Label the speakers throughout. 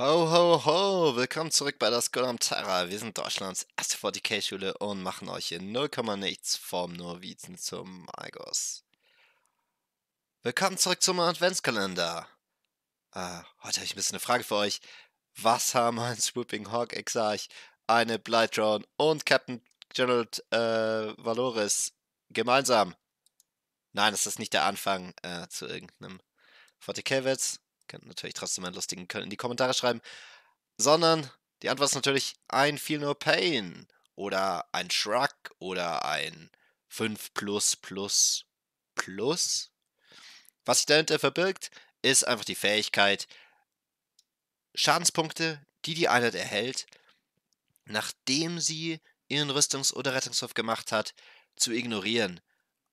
Speaker 1: Ho, ho, ho! Willkommen zurück bei der School Terra. Wir sind Deutschlands erste 40k-Schule und machen euch in 0, nichts vom Norwizen zum Argos. Willkommen zurück zum Adventskalender. Äh, heute habe ich ein bisschen eine Frage für euch. Was haben ein Swooping Hawk Exarch, eine Blight Drone und Captain General äh, Valoris gemeinsam? Nein, das ist nicht der Anfang äh, zu irgendeinem 40k-Witz. Könnt natürlich trotzdem einen lustigen Köln in die Kommentare schreiben. Sondern die Antwort ist natürlich ein Feel No Pain oder ein Shrug oder ein 5 plus plus plus. Was sich dahinter verbirgt, ist einfach die Fähigkeit, Schadenspunkte, die die Einheit erhält, nachdem sie ihren Rüstungs- oder Rettungswurf gemacht hat, zu ignorieren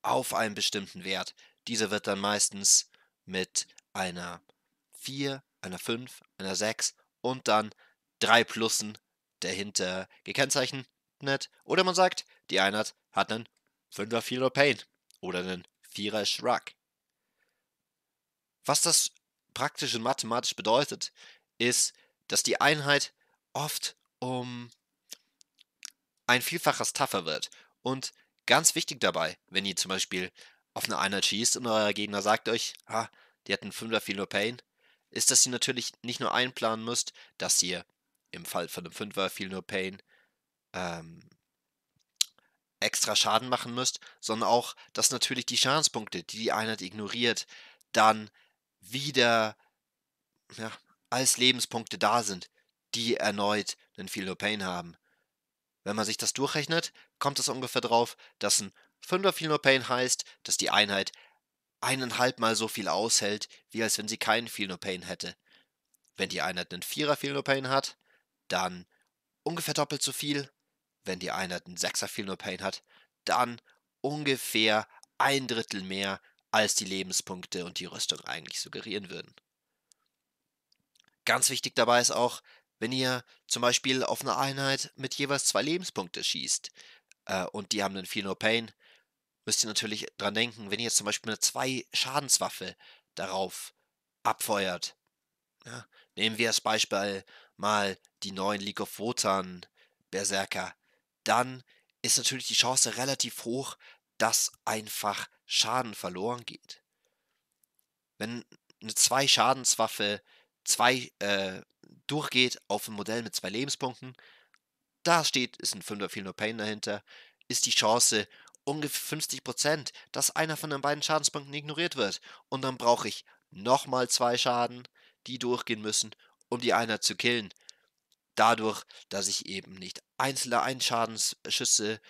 Speaker 1: auf einen bestimmten Wert. Dieser wird dann meistens mit einer 4, einer 5, einer 6 und dann drei Plussen dahinter gekennzeichnet. Oder man sagt, die Einheit hat einen 5er Feel or Pain oder einen 4er Shrug. Was das praktisch und mathematisch bedeutet, ist, dass die Einheit oft um ein Vielfaches tougher wird. Und ganz wichtig dabei, wenn ihr zum Beispiel auf eine Einheit schießt und euer Gegner sagt euch, ah, die hat einen 5er Feel or Pain, ist, dass ihr natürlich nicht nur einplanen müsst, dass ihr im Fall von einem Fünfer viel nur Pain ähm, extra Schaden machen müsst, sondern auch, dass natürlich die Schadenspunkte, die die Einheit ignoriert, dann wieder ja, als Lebenspunkte da sind, die erneut einen viel nur Pain haben. Wenn man sich das durchrechnet, kommt es ungefähr drauf, dass ein 5er Feel No Pain heißt, dass die Einheit eineinhalb Mal so viel aushält, wie als wenn sie keinen Feel No Pain hätte. Wenn die Einheit einen Vierer Feel No Pain hat, dann ungefähr doppelt so viel. Wenn die Einheit einen Sechser Feel No Pain hat, dann ungefähr ein Drittel mehr, als die Lebenspunkte und die Rüstung eigentlich suggerieren würden. Ganz wichtig dabei ist auch, wenn ihr zum Beispiel auf eine Einheit mit jeweils zwei Lebenspunkte schießt äh, und die haben einen Feel No Pain, müsst ihr natürlich dran denken, wenn ihr jetzt zum Beispiel eine 2 Schadenswaffe darauf abfeuert. Ja, nehmen wir als Beispiel mal die neuen League of Wotan Berserker. Dann ist natürlich die Chance relativ hoch, dass einfach Schaden verloren geht. Wenn eine 2 Schadenswaffe 2 äh, durchgeht auf ein Modell mit 2 Lebenspunkten, da steht, ist ein 5er Feel No Pain dahinter, ist die Chance ungefähr 50 Prozent, dass einer von den beiden Schadenspunkten ignoriert wird. Und dann brauche ich nochmal zwei Schaden, die durchgehen müssen, um die einer zu killen. Dadurch, dass ich eben nicht einzelne Einschadensschüsse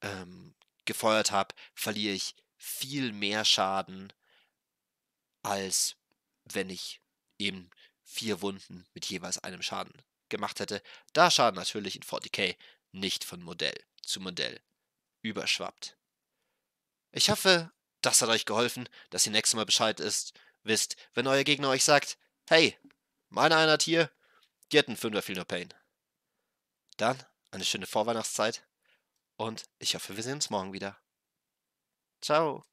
Speaker 1: ähm, gefeuert habe, verliere ich viel mehr Schaden, als wenn ich eben vier Wunden mit jeweils einem Schaden gemacht hätte, da Schaden natürlich in 40k nicht von Modell zu Modell überschwappt. Ich hoffe, das hat euch geholfen, dass ihr nächstes Mal Bescheid ist, wisst, wenn euer Gegner euch sagt, hey, meine Einheit hier, die hat einen Fünfer Feel No Pain. Dann eine schöne Vorweihnachtszeit und ich hoffe, wir sehen uns morgen wieder. Ciao.